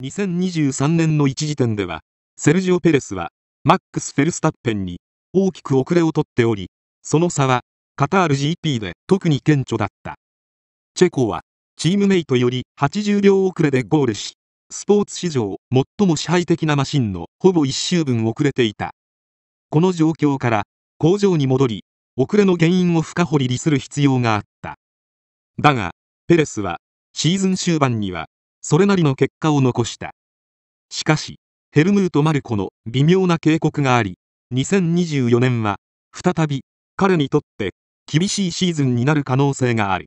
2023年の一時点では、セルジオ・ペレスは、マックス・フェルスタッペンに大きく遅れをとっており、その差はカタール GP で特に顕著だった。チェコはチームメイトより80秒遅れでゴールし、スポーツ史上最も支配的なマシンのほぼ1周分遅れていた。この状況から工場に戻り、遅れの原因を深掘りする必要があった。だが、ペレスはシーズン終盤にはそれなりの結果を残したしかしヘルムート・マルコの微妙な警告があり2024年は再び彼にとって厳しいシーズンになる可能性がある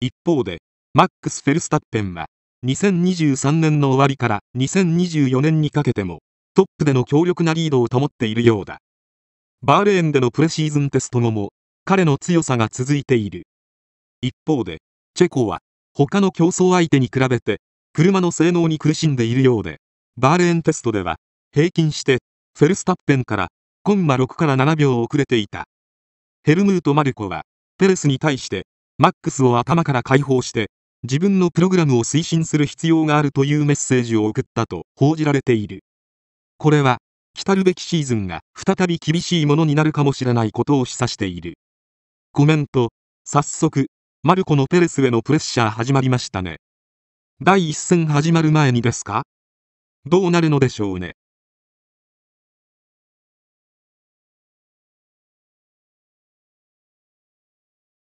一方でマックス・フェルスタッペンは2023年の終わりから2024年にかけてもトップでの強力なリードを保っているようだバーレーンでのプレシーズンテスト後も彼の強さが続いている一方でチェコは他の競争相手に比べて車の性能に苦しんでいるようで、バーレーンテストでは、平均して、フェルスタッペンから、コンマ6から7秒遅れていた。ヘルムート・マルコは、ペレスに対して、マックスを頭から解放して、自分のプログラムを推進する必要があるというメッセージを送ったと報じられている。これは、来るべきシーズンが再び厳しいものになるかもしれないことを示唆している。コメント、早速、マルコのペレスへのプレッシャー始まりましたね。第一戦始まる前にですかどうなるのでしょうね。